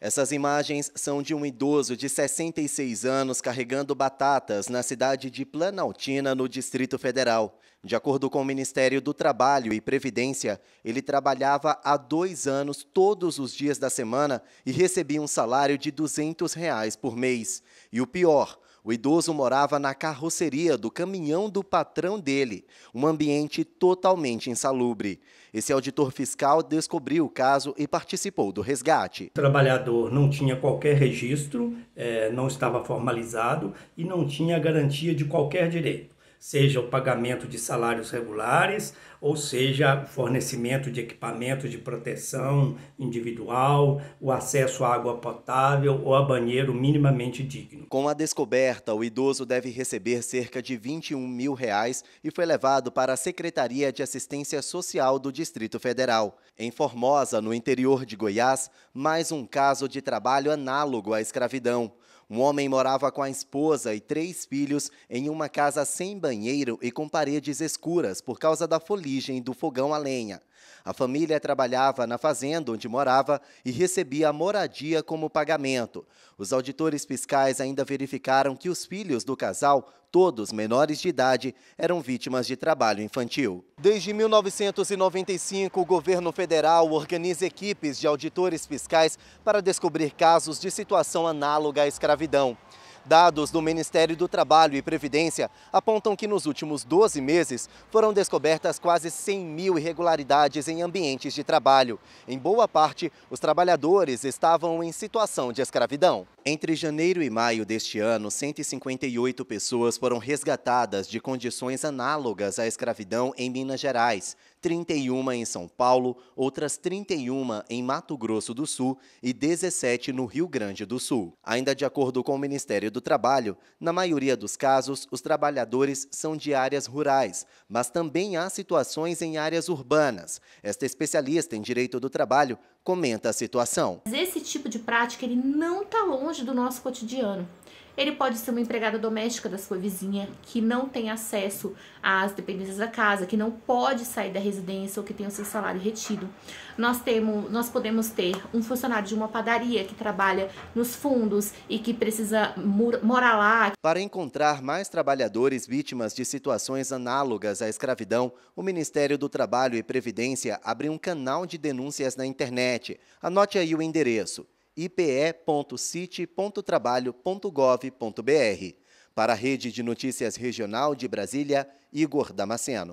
Essas imagens são de um idoso de 66 anos carregando batatas na cidade de Planaltina, no Distrito Federal. De acordo com o Ministério do Trabalho e Previdência, ele trabalhava há dois anos todos os dias da semana e recebia um salário de R$ 200 reais por mês. E o pior, o idoso morava na carroceria do caminhão do patrão dele, um ambiente totalmente insalubre. Esse auditor fiscal descobriu o caso e participou do resgate. O trabalhador não tinha qualquer registro, eh, não estava formalizado e não tinha garantia de qualquer direito seja o pagamento de salários regulares, ou seja, fornecimento de equipamentos de proteção individual, o acesso à água potável ou a banheiro minimamente digno. Com a descoberta, o idoso deve receber cerca de 21 mil reais e foi levado para a Secretaria de Assistência Social do Distrito Federal. Em Formosa, no interior de Goiás, mais um caso de trabalho análogo à escravidão. Um homem morava com a esposa e três filhos em uma casa sem banheiro e com paredes escuras por causa da foligem do fogão a lenha. A família trabalhava na fazenda onde morava e recebia a moradia como pagamento. Os auditores fiscais ainda verificaram que os filhos do casal, todos menores de idade, eram vítimas de trabalho infantil. Desde 1995, o governo federal organiza equipes de auditores fiscais para descobrir casos de situação análoga à escravidão. Dados do Ministério do Trabalho e Previdência apontam que nos últimos 12 meses foram descobertas quase 100 mil irregularidades em ambientes de trabalho. Em boa parte, os trabalhadores estavam em situação de escravidão. Entre janeiro e maio deste ano, 158 pessoas foram resgatadas de condições análogas à escravidão em Minas Gerais. 31 em São Paulo, outras 31 em Mato Grosso do Sul e 17 no Rio Grande do Sul. Ainda de acordo com o Ministério do Trabalho, na maioria dos casos, os trabalhadores são de áreas rurais, mas também há situações em áreas urbanas. Esta especialista em direito do trabalho comenta a situação. Esse tipo de prática ele não está longe do nosso cotidiano. Ele pode ser uma empregada doméstica da sua vizinha que não tem acesso às dependências da casa, que não pode sair da residência ou que tem o seu salário retido. Nós temos, nós podemos ter um funcionário de uma padaria que trabalha nos fundos e que precisa morar lá. Para encontrar mais trabalhadores vítimas de situações análogas à escravidão, o Ministério do Trabalho e Previdência abriu um canal de denúncias na internet internet. Anote aí o endereço ipe.city.trabalho.gov.br. Para a Rede de Notícias Regional de Brasília, Igor Damasceno.